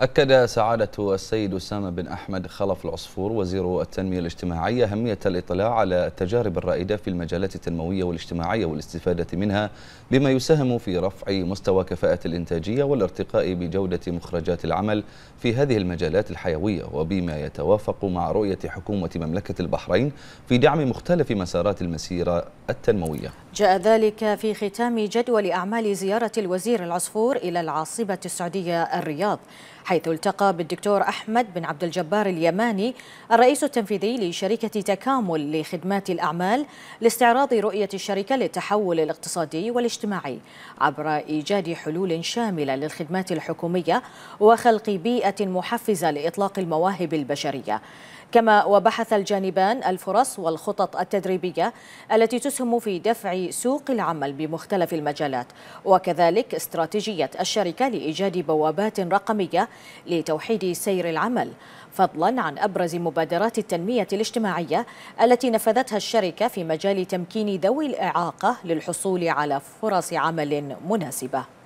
أكد سعادة السيد أسامة بن أحمد خلف العصفور وزير التنمية الاجتماعية أهمية الإطلاع على التجارب الرائدة في المجالات التنموية والاجتماعية والاستفادة منها بما يساهم في رفع مستوى كفاءة الإنتاجية والارتقاء بجودة مخرجات العمل في هذه المجالات الحيوية وبما يتوافق مع رؤية حكومة مملكة البحرين في دعم مختلف مسارات المسيرة التنموية جاء ذلك في ختام جدول أعمال زيارة الوزير العصفور إلى العاصمة السعودية الرياض حيث التقى بالدكتور أحمد بن عبد الجبار اليماني الرئيس التنفيذي لشركة تكامل لخدمات الأعمال لاستعراض رؤية الشركة للتحول الاقتصادي والاجتماعي عبر إيجاد حلول شاملة للخدمات الحكومية وخلق بيئة محفزة لإطلاق المواهب البشرية كما وبحث الجانبان الفرص والخطط التدريبية التي تسهم في دفع سوق العمل بمختلف المجالات وكذلك استراتيجية الشركة لإيجاد بوابات رقمية لتوحيد سير العمل فضلا عن أبرز مبادرات التنمية الاجتماعية التي نفذتها الشركة في مجال تمكين ذوي الإعاقة للحصول على فرص عمل مناسبة